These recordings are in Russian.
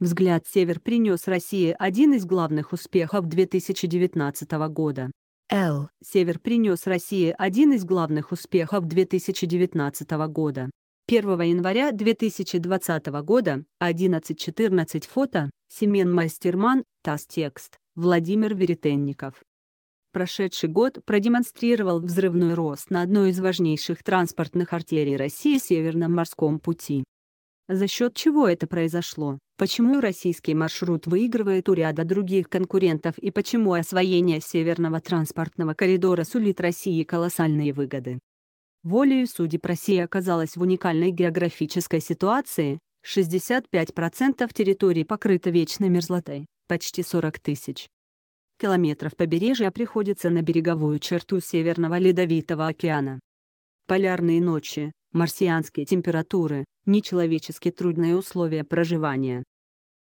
Взгляд «Север» принес России один из главных успехов 2019 года. Л. «Север» принес России один из главных успехов 2019 года. 1 января 2020 года, 11.14 фото, Семен Мастерман, ТАСС Текст, Владимир Веретенников. Прошедший год продемонстрировал взрывной рост на одной из важнейших транспортных артерий России Северном морском пути. За счет чего это произошло? Почему российский маршрут выигрывает у ряда других конкурентов и почему освоение северного транспортного коридора сулит России колоссальные выгоды? Волею судеб Россия оказалась в уникальной географической ситуации, 65% территории покрыто вечной мерзлотой, почти 40 тысяч километров побережья приходится на береговую черту Северного Ледовитого океана. Полярные ночи, марсианские температуры, нечеловечески трудные условия проживания.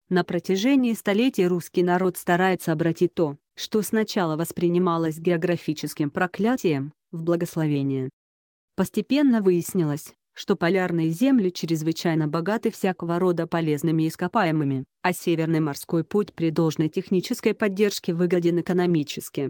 На протяжении столетий русский народ старается обратить то, что сначала воспринималось географическим проклятием, в благословение. Постепенно выяснилось, что полярные земли чрезвычайно богаты всякого рода полезными ископаемыми, а Северный морской путь при должной технической поддержке выгоден экономически.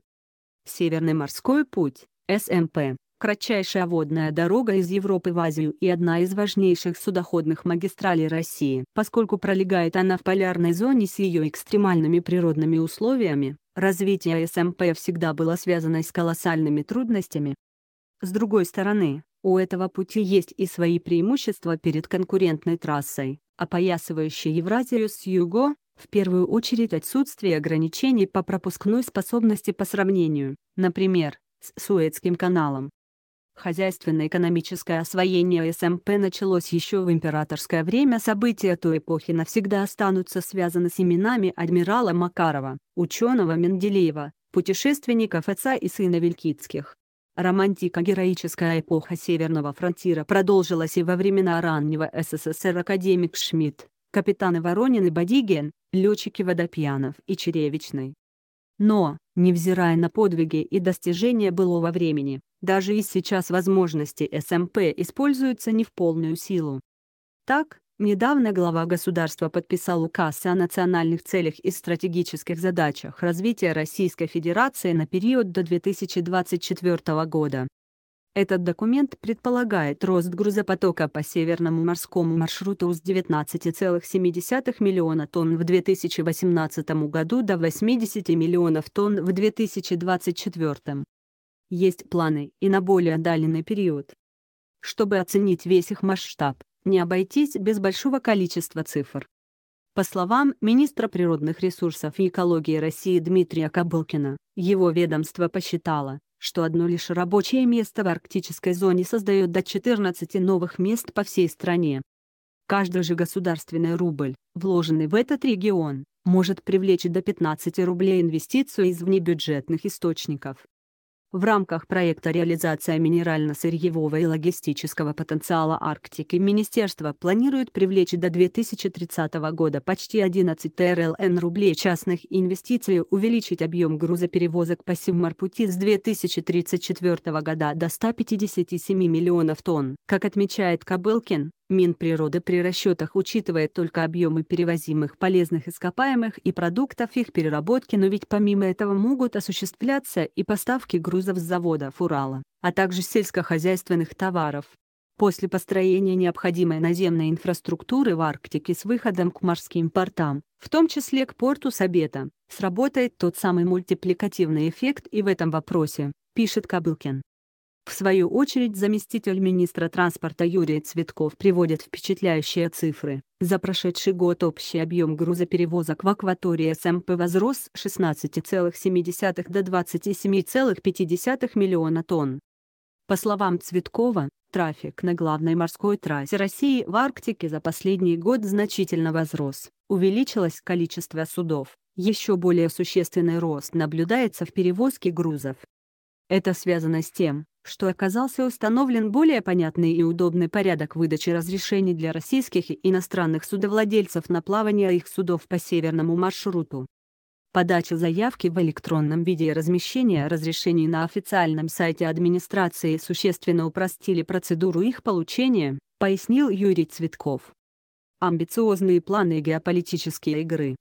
Северный морской путь, СМП, кратчайшая водная дорога из Европы в Азию и одна из важнейших судоходных магистралей России. Поскольку пролегает она в полярной зоне с ее экстремальными природными условиями, развитие СМП всегда было связано с колоссальными трудностями. С другой стороны, у этого пути есть и свои преимущества перед конкурентной трассой, опоясывающей Евразию с юго, в первую очередь отсутствие ограничений по пропускной способности по сравнению, например, с Суэцким каналом. Хозяйственно-экономическое освоение СМП началось еще в императорское время. События той эпохи навсегда останутся связаны с именами адмирала Макарова, ученого Менделеева, путешественников отца и сына Вилькицких. Романтика-героическая эпоха Северного фронтира продолжилась и во времена раннего СССР академик Шмидт, капитаны Воронин и Бадигин, летчики Водопьянов и Черевичный, но, невзирая на подвиги и достижения былого времени, даже и сейчас возможности СМП эм используются не в полную силу. Так, недавно глава государства подписал указ о национальных целях и стратегических задачах развития Российской Федерации на период до 2024 года. Этот документ предполагает рост грузопотока по Северному морскому маршруту с 19,7 миллиона тонн в 2018 году до 80 миллионов тонн в 2024. Есть планы и на более отдаленный период. Чтобы оценить весь их масштаб, не обойтись без большого количества цифр. По словам министра природных ресурсов и экологии России Дмитрия Кобылкина, его ведомство посчитало, что одно лишь рабочее место в арктической зоне создает до 14 новых мест по всей стране. Каждый же государственный рубль, вложенный в этот регион, может привлечь до 15 рублей инвестицию из внебюджетных источников. В рамках проекта «Реализация минерально-сырьевого и логистического потенциала Арктики» Министерство планирует привлечь до 2030 года почти 11 ТРЛН рублей частных инвестиций, увеличить объем грузоперевозок по Севмарпути с 2034 года до 157 миллионов тонн. Как отмечает Кобылкин, Минприроды при расчетах учитывает только объемы перевозимых полезных ископаемых и продуктов их переработки, но ведь помимо этого могут осуществляться и поставки грузов с завода Урала, а также сельскохозяйственных товаров. После построения необходимой наземной инфраструктуры в Арктике с выходом к морским портам, в том числе к порту Сабета, сработает тот самый мультипликативный эффект и в этом вопросе, пишет Кобылкин. В свою очередь заместитель министра транспорта Юрий Цветков приводит впечатляющие цифры. За прошедший год общий объем грузоперевозок в акватории СМП возрос с 16,7 до 27,5 миллиона тонн. По словам Цветкова, трафик на главной морской трассе России в Арктике за последний год значительно возрос, увеличилось количество судов, еще более существенный рост наблюдается в перевозке грузов. Это связано с тем, что оказался установлен более понятный и удобный порядок выдачи разрешений для российских и иностранных судовладельцев на плавание их судов по северному маршруту. Подача заявки в электронном виде и размещение разрешений на официальном сайте администрации существенно упростили процедуру их получения, пояснил Юрий Цветков. Амбициозные планы геополитические игры.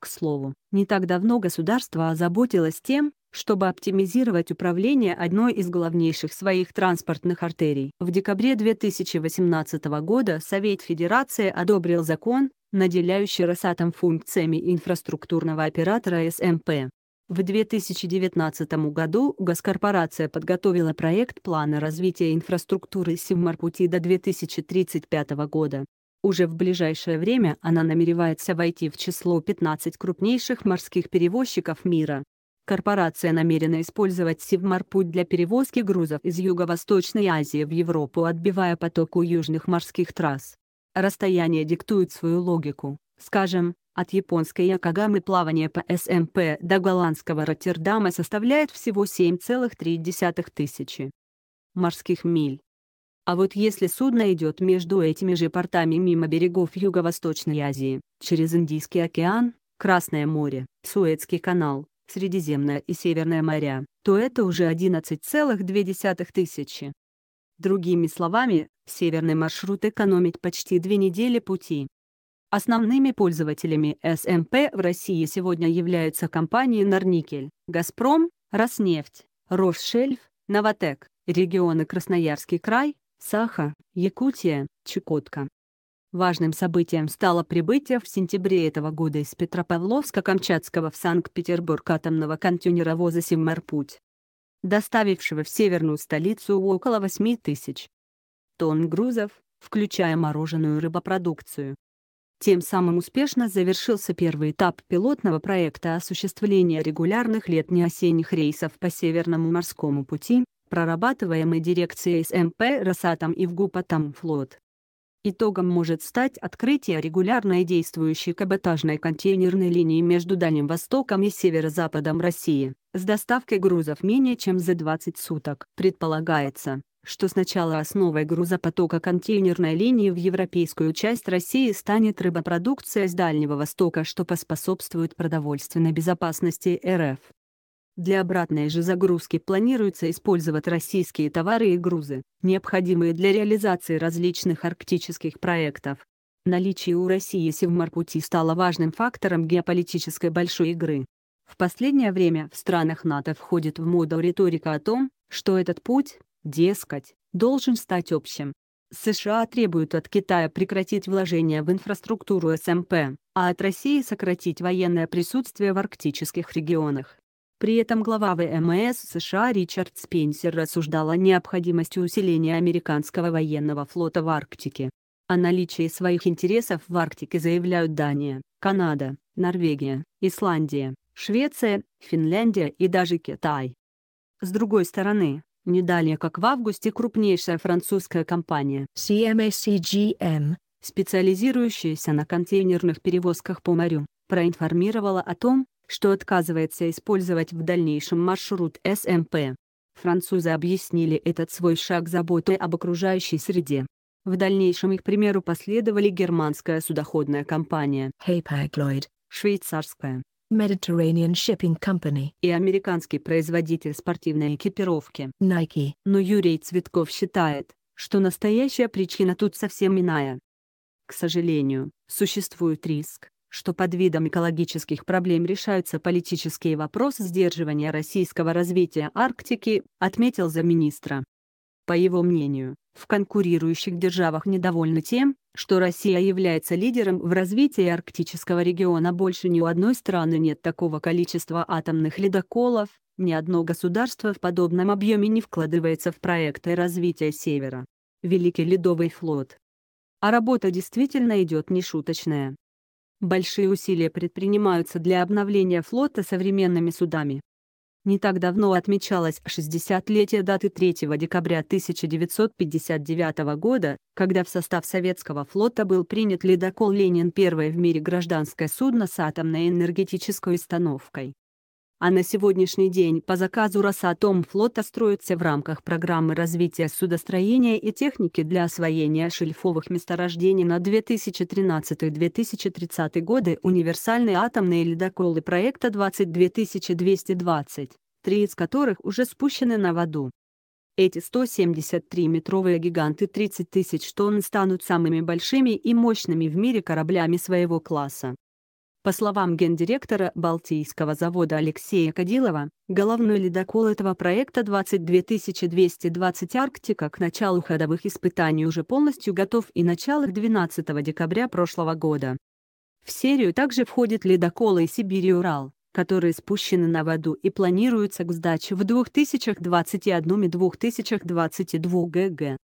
К слову, не так давно государство озаботилось тем, чтобы оптимизировать управление одной из главнейших своих транспортных артерий. В декабре 2018 года Совет Федерации одобрил закон, наделяющий Росатом функциями инфраструктурного оператора СМП. В 2019 году Госкорпорация подготовила проект плана развития инфраструктуры Севмарпути до 2035 года. Уже в ближайшее время она намеревается войти в число 15 крупнейших морских перевозчиков мира. Корпорация намерена использовать Севморпуть для перевозки грузов из Юго-Восточной Азии в Европу, отбивая поток у южных морских трасс. Расстояние диктует свою логику. Скажем, от японской Якогамы плавание по СМП до голландского Роттердама составляет всего 7,3 тысячи морских миль. А вот если судно идет между этими же портами мимо берегов Юго-Восточной Азии, через Индийский океан, Красное море, Суэцкий канал, Средиземное и Северное моря, то это уже 11,2 тысячи. Другими словами, северный маршрут экономит почти две недели пути. Основными пользователями СМП эм в России сегодня являются компании «Норникель», «Газпром», «Роснефть», «Росшельф», «Новотек», регионы Красноярский край, Саха, Якутия, Чукотка. Важным событием стало прибытие в сентябре этого года из Петропавловска-Камчатского в Санкт-Петербург атомного контейнеровоза «Симмерпуть», доставившего в северную столицу около 8 тысяч тонн грузов, включая мороженую рыбопродукцию. Тем самым успешно завершился первый этап пилотного проекта осуществления регулярных летне-осенних рейсов по Северному морскому пути, прорабатываемый дирекцией СМП эм «Росатом» и ВГУПАТом ФЛОТ. Итогом может стать открытие регулярной действующей каботажной контейнерной линии между Дальним Востоком и Северо-Западом России, с доставкой грузов менее чем за 20 суток. Предполагается, что сначала основой грузопотока контейнерной линии в европейскую часть России станет рыбопродукция с Дальнего Востока, что поспособствует продовольственной безопасности РФ. Для обратной же загрузки планируется использовать российские товары и грузы, необходимые для реализации различных арктических проектов. Наличие у России Севморпути стало важным фактором геополитической большой игры. В последнее время в странах НАТО входит в моду риторика о том, что этот путь, дескать, должен стать общим. США требуют от Китая прекратить вложения в инфраструктуру СМП, эм а от России сократить военное присутствие в арктических регионах. При этом глава ВМС США Ричард Спенсер рассуждал о необходимости усиления американского военного флота в Арктике. О наличии своих интересов в Арктике заявляют Дания, Канада, Норвегия, Исландия, Швеция, Финляндия и даже Китай. С другой стороны, не далее как в августе крупнейшая французская компания CMACGM, специализирующаяся на контейнерных перевозках по морю, проинформировала о том, что отказывается использовать в дальнейшем маршрут СМП. Французы объяснили этот свой шаг заботой об окружающей среде. В дальнейшем их примеру последовали германская судоходная компания Hapag Lloyd, швейцарская Mediterranean Shipping Company и американский производитель спортивной экипировки Nike. Но Юрий Цветков считает, что настоящая причина тут совсем иная. К сожалению, существует риск, что под видом экологических проблем решаются политические вопросы сдерживания российского развития Арктики, отметил замминистра. По его мнению, в конкурирующих державах недовольны тем, что Россия является лидером в развитии арктического региона. Больше ни у одной страны нет такого количества атомных ледоколов, ни одно государство в подобном объеме не вкладывается в проекты развития Севера. Великий ледовый флот. А работа действительно идет нешуточная. Большие усилия предпринимаются для обновления флота современными судами. Не так давно отмечалось 60-летие даты 3 декабря 1959 года, когда в состав советского флота был принят ледокол «Ленин» — первое в мире гражданское судно с атомной энергетической установкой. А на сегодняшний день по заказу Росатом Росатомфлота строится в рамках программы развития судостроения и техники для освоения шельфовых месторождений на 2013-2030 годы универсальные атомные ледоколы проекта 22220, три из которых уже спущены на воду. Эти 173-метровые гиганты 30 тысяч тонн станут самыми большими и мощными в мире кораблями своего класса. По словам гендиректора Балтийского завода Алексея Кадилова, головной ледокол этого проекта 22220 «Арктика» к началу ходовых испытаний уже полностью готов и начало 12 декабря прошлого года. В серию также входят ледоколы «Сибирь» и «Урал», которые спущены на воду и планируются к сдаче в 2021 и 2022 ГГ.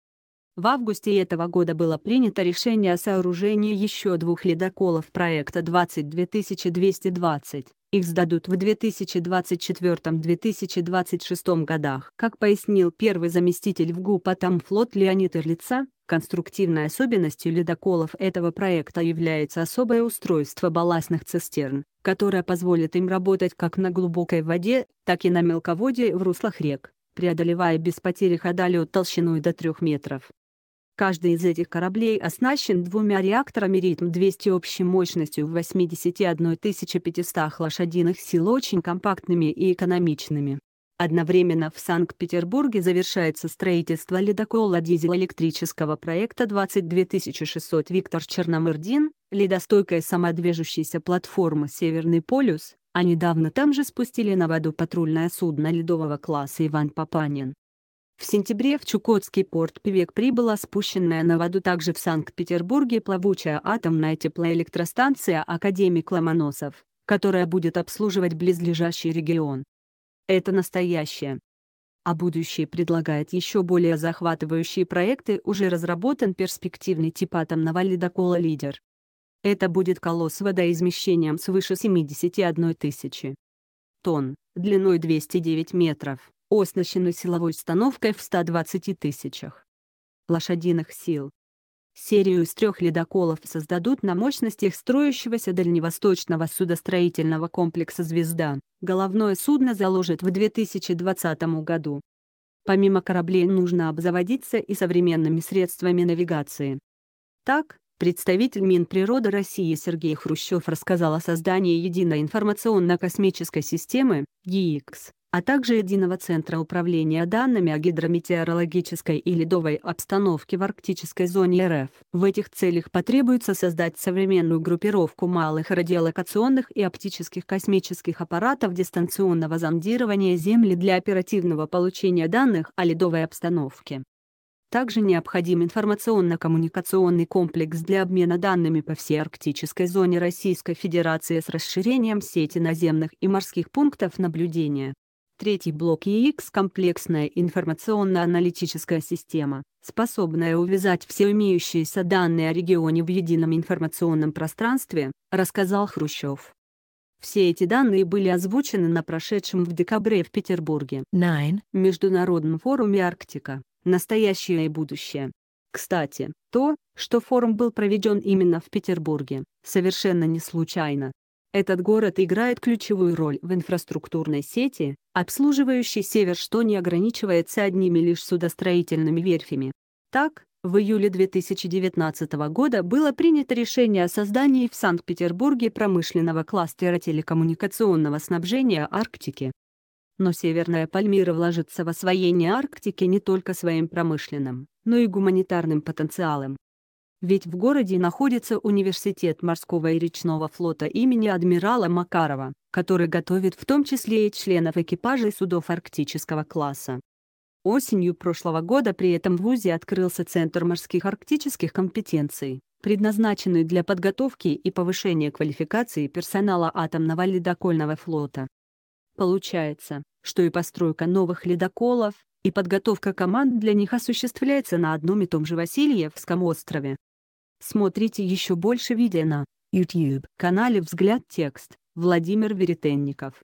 В августе этого года было принято решение о сооружении еще двух ледоколов проекта 22220. Их сдадут в 2024-2026 годах. Как пояснил первый заместитель в ГУПА Тамфлот Леонид Ирлица, конструктивной особенностью ледоколов этого проекта является особое устройство балластных цистерн, которое позволит им работать как на глубокой воде, так и на мелководье в руслах рек преодолевая без потери хода лед толщиной до 3 метров. Каждый из этих кораблей оснащен двумя реакторами «Ритм-200» общей мощностью в 81 500 лошадиных сил очень компактными и экономичными. Одновременно в Санкт-Петербурге завершается строительство ледокола дизель-электрического проекта 22600 Виктор Черномырдин, ледостойкая самодвижущаяся платформа «Северный полюс», а недавно там же спустили на воду патрульное судно ледового класса «Иван Папанин». В сентябре в Чукотский порт Певек прибыла спущенная на воду также в Санкт-Петербурге плавучая атомная теплоэлектростанция «Академик Ломоносов», которая будет обслуживать близлежащий регион. Это настоящее. А будущее предлагает еще более захватывающие проекты уже разработан перспективный тип атомного ледокола «Лидер». Это будет колосс с водоизмещением свыше 71 тысячи тонн, длиной 209 метров Оснащенную силовой установкой в 120 тысячах лошадиных сил. Серию из трех ледоколов создадут на мощностях строящегося дальневосточного судостроительного комплекса «Звезда». Головное судно заложит в 2020 году. Помимо кораблей нужно обзаводиться и современными средствами навигации. Так, представитель Минприроды России Сергей Хрущев рассказал о создании единой информационно-космической системы ЕИКС а также Единого центра управления данными о гидрометеорологической и ледовой обстановке в арктической зоне РФ. В этих целях потребуется создать современную группировку малых радиолокационных и оптических космических аппаратов дистанционного зондирования Земли для оперативного получения данных о ледовой обстановке. Также необходим информационно-коммуникационный комплекс для обмена данными по всей арктической зоне Российской Федерации с расширением сети наземных и морских пунктов наблюдения. Третий блок EX – комплексная информационно-аналитическая система, способная увязать все имеющиеся данные о регионе в едином информационном пространстве, рассказал Хрущев. Все эти данные были озвучены на прошедшем в декабре в Петербурге Nine Международном форуме «Арктика. Настоящее и будущее». Кстати, то, что форум был проведен именно в Петербурге, совершенно не случайно. Этот город играет ключевую роль в инфраструктурной сети, обслуживающей север, что не ограничивается одними лишь судостроительными верфями. Так, в июле 2019 года было принято решение о создании в Санкт-Петербурге промышленного кластера телекоммуникационного снабжения Арктики. Но Северная Пальмира вложится в освоение Арктики не только своим промышленным, но и гуманитарным потенциалом ведь в городе находится университет морского и речного флота имени адмирала Макарова, который готовит в том числе и членов экипажей судов арктического класса. Осенью прошлого года при этом в ВУЗе открылся Центр морских арктических компетенций, предназначенный для подготовки и повышения квалификации персонала атомного ледокольного флота. Получается, что и постройка новых ледоколов, и подготовка команд для них осуществляется на одном и том же Васильевском острове. Смотрите еще больше видео на YouTube-канале «Взгляд текст» Владимир Веретенников.